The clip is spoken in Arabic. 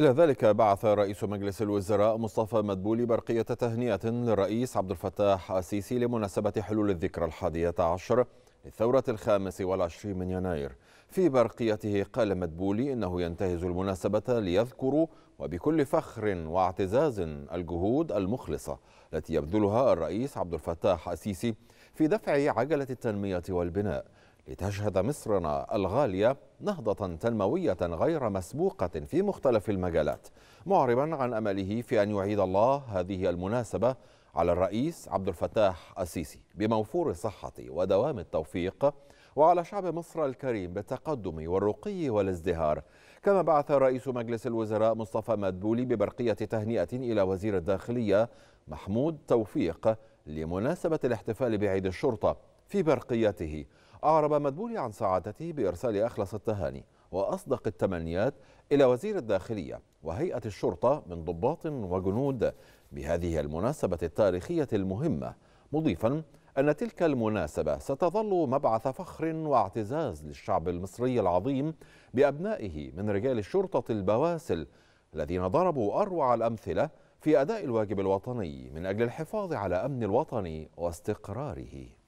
إلى ذلك بعث رئيس مجلس الوزراء مصطفى مدبولي برقية تهنئة للرئيس عبد الفتاح السيسي لمناسبة حلول الذكرى الحادية عشر للثورة الخامس والعشرين من يناير في برقيته قال مدبولي إنه ينتهز المناسبة ليذكر وبكل فخر واعتزاز الجهود المخلصة التي يبذلها الرئيس عبد الفتاح السيسي في دفع عجلة التنمية والبناء لتشهد مصرنا الغالية نهضة تنموية غير مسبوقة في مختلف المجالات معربا عن أمله في أن يعيد الله هذه المناسبة على الرئيس عبد الفتاح السيسي بموفور الصحة ودوام التوفيق وعلى شعب مصر الكريم بالتقدم والرقي والازدهار كما بعث رئيس مجلس الوزراء مصطفى مدبولي ببرقية تهنئة إلى وزير الداخلية محمود توفيق لمناسبة الاحتفال بعيد الشرطة في برقيته أعرب مدبولي عن سعادته بإرسال أخلص التهاني وأصدق التمنيات إلى وزير الداخلية وهيئة الشرطة من ضباط وجنود بهذه المناسبة التاريخية المهمة مضيفا أن تلك المناسبة ستظل مبعث فخر واعتزاز للشعب المصري العظيم بأبنائه من رجال الشرطة البواسل الذين ضربوا أروع الأمثلة في أداء الواجب الوطني من أجل الحفاظ على أمن الوطن واستقراره